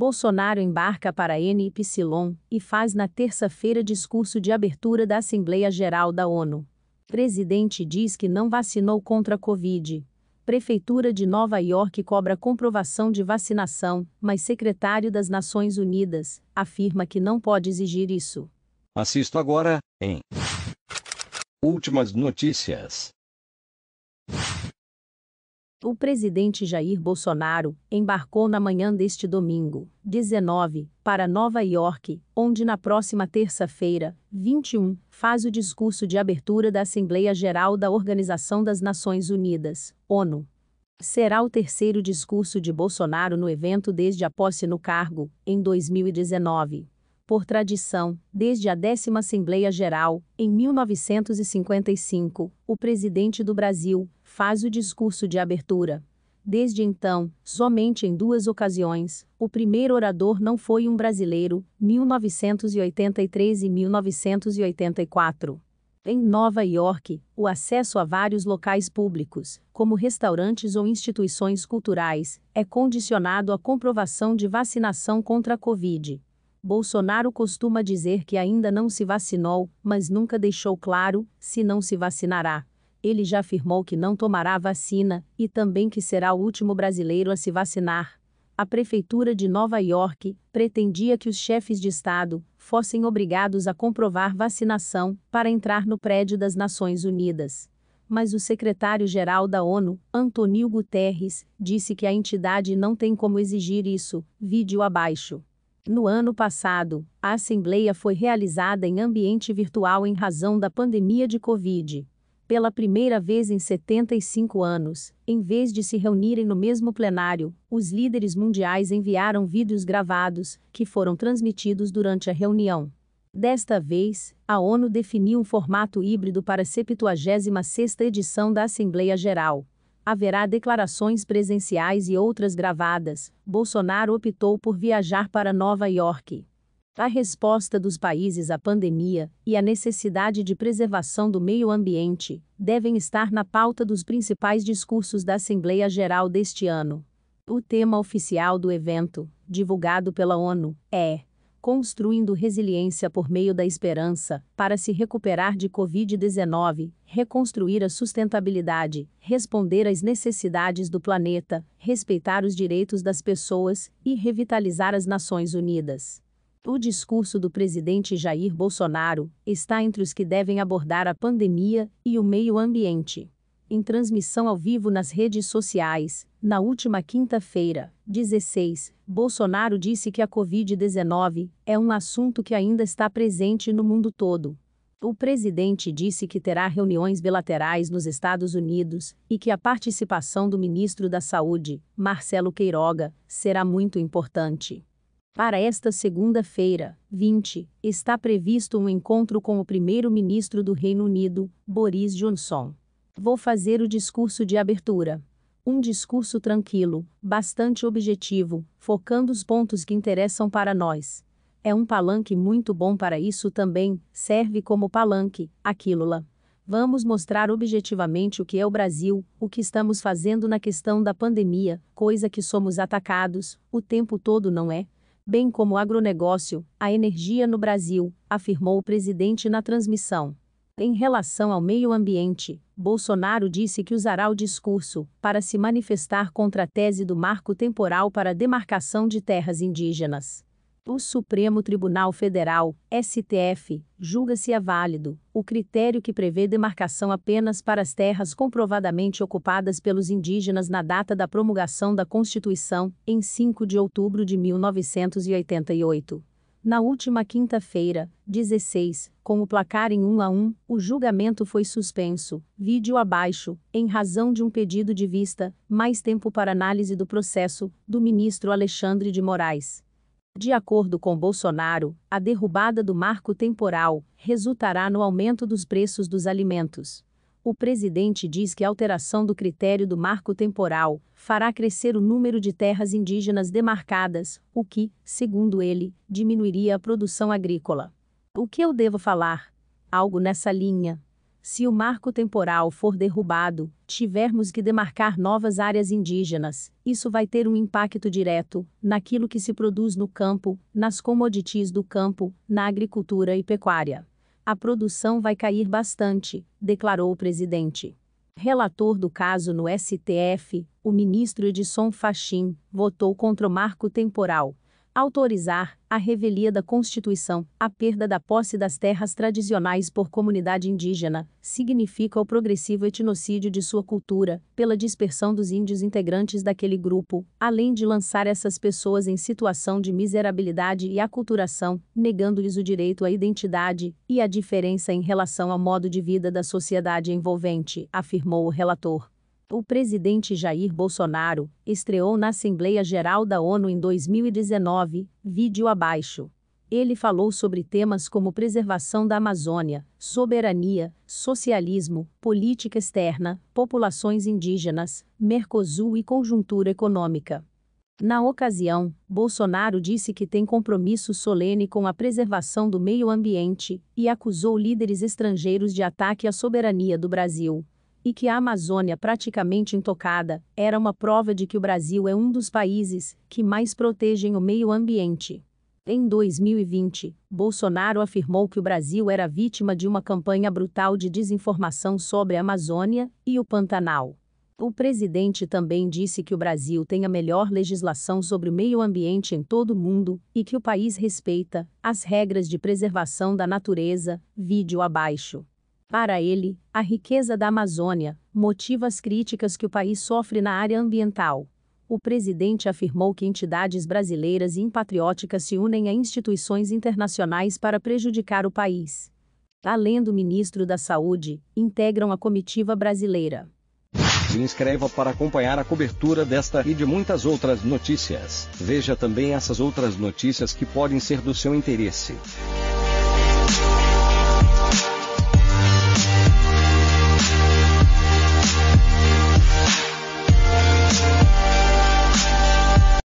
Bolsonaro embarca para NY e faz na terça-feira discurso de abertura da Assembleia Geral da ONU. Presidente diz que não vacinou contra a Covid. Prefeitura de Nova York cobra comprovação de vacinação, mas secretário das Nações Unidas afirma que não pode exigir isso. Assisto agora, em Últimas notícias. O presidente Jair Bolsonaro embarcou na manhã deste domingo, 19, para Nova York, onde na próxima terça-feira, 21, faz o discurso de abertura da Assembleia Geral da Organização das Nações Unidas, ONU. Será o terceiro discurso de Bolsonaro no evento desde a posse no cargo, em 2019 por tradição, desde a décima Assembleia Geral, em 1955, o presidente do Brasil faz o discurso de abertura. Desde então, somente em duas ocasiões, o primeiro orador não foi um brasileiro, 1983 e 1984. Em Nova York, o acesso a vários locais públicos, como restaurantes ou instituições culturais, é condicionado à comprovação de vacinação contra a Covid. Bolsonaro costuma dizer que ainda não se vacinou, mas nunca deixou claro se não se vacinará. Ele já afirmou que não tomará vacina e também que será o último brasileiro a se vacinar. A prefeitura de Nova York pretendia que os chefes de estado fossem obrigados a comprovar vacinação para entrar no prédio das Nações Unidas mas o secretário-geral da ONU, Antônio Guterres, disse que a entidade não tem como exigir isso, vídeo abaixo. No ano passado, a Assembleia foi realizada em ambiente virtual em razão da pandemia de Covid. Pela primeira vez em 75 anos, em vez de se reunirem no mesmo plenário, os líderes mundiais enviaram vídeos gravados, que foram transmitidos durante a reunião. Desta vez, a ONU definiu um formato híbrido para a 76ª edição da Assembleia Geral. Haverá declarações presenciais e outras gravadas. Bolsonaro optou por viajar para Nova York. A resposta dos países à pandemia e a necessidade de preservação do meio ambiente devem estar na pauta dos principais discursos da Assembleia Geral deste ano. O tema oficial do evento, divulgado pela ONU, é Construindo Resiliência por Meio da Esperança, para se recuperar de Covid-19, reconstruir a sustentabilidade, responder às necessidades do planeta, respeitar os direitos das pessoas e revitalizar as Nações Unidas. O discurso do presidente Jair Bolsonaro está entre os que devem abordar a pandemia e o meio ambiente. Em transmissão ao vivo nas redes sociais, na última quinta-feira, 16. Bolsonaro disse que a Covid-19 é um assunto que ainda está presente no mundo todo. O presidente disse que terá reuniões bilaterais nos Estados Unidos e que a participação do ministro da Saúde, Marcelo Queiroga, será muito importante. Para esta segunda-feira, 20, está previsto um encontro com o primeiro-ministro do Reino Unido, Boris Johnson. Vou fazer o discurso de abertura um discurso tranquilo, bastante objetivo, focando os pontos que interessam para nós. É um palanque muito bom para isso também, serve como palanque, aquilo lá. Vamos mostrar objetivamente o que é o Brasil, o que estamos fazendo na questão da pandemia, coisa que somos atacados, o tempo todo não é? Bem como o agronegócio, a energia no Brasil, afirmou o presidente na transmissão. Em relação ao meio ambiente, Bolsonaro disse que usará o discurso para se manifestar contra a tese do marco temporal para a demarcação de terras indígenas. O Supremo Tribunal Federal, STF, julga-se é válido o critério que prevê demarcação apenas para as terras comprovadamente ocupadas pelos indígenas na data da promulgação da Constituição, em 5 de outubro de 1988. Na última quinta-feira, 16, com o placar em 1 a 1, o julgamento foi suspenso, vídeo abaixo, em razão de um pedido de vista, mais tempo para análise do processo, do ministro Alexandre de Moraes. De acordo com Bolsonaro, a derrubada do marco temporal resultará no aumento dos preços dos alimentos o presidente diz que a alteração do critério do marco temporal fará crescer o número de terras indígenas demarcadas, o que, segundo ele, diminuiria a produção agrícola. O que eu devo falar? Algo nessa linha. Se o marco temporal for derrubado, tivermos que demarcar novas áreas indígenas, isso vai ter um impacto direto naquilo que se produz no campo, nas commodities do campo, na agricultura e pecuária. A produção vai cair bastante, declarou o presidente. Relator do caso no STF, o ministro Edson Fachin, votou contra o marco temporal, autorizar a revelia da Constituição, a perda da posse das terras tradicionais por comunidade indígena, significa o progressivo etnocídio de sua cultura, pela dispersão dos índios integrantes daquele grupo, além de lançar essas pessoas em situação de miserabilidade e aculturação, negando-lhes o direito à identidade e à diferença em relação ao modo de vida da sociedade envolvente, afirmou o relator. O presidente Jair Bolsonaro estreou na Assembleia Geral da ONU em 2019, vídeo abaixo. Ele falou sobre temas como preservação da Amazônia, soberania, socialismo, política externa, populações indígenas, Mercosul e conjuntura econômica. Na ocasião, Bolsonaro disse que tem compromisso solene com a preservação do meio ambiente e acusou líderes estrangeiros de ataque à soberania do Brasil, e que a Amazônia praticamente intocada, era uma prova de que o Brasil é um dos países que mais protegem o meio ambiente. Em 2020, Bolsonaro afirmou que o Brasil era vítima de uma campanha brutal de desinformação sobre a Amazônia e o Pantanal. O presidente também disse que o Brasil tem a melhor legislação sobre o meio ambiente em todo o mundo e que o país respeita as regras de preservação da natureza, vídeo abaixo. Para ele, a riqueza da Amazônia motiva as críticas que o país sofre na área ambiental. O presidente afirmou que entidades brasileiras e impatrióticas se unem a instituições internacionais para prejudicar o país. Além do ministro da Saúde, integram a comitiva brasileira. Se inscreva para acompanhar a cobertura desta e de muitas outras notícias. Veja também essas outras notícias que podem ser do seu interesse.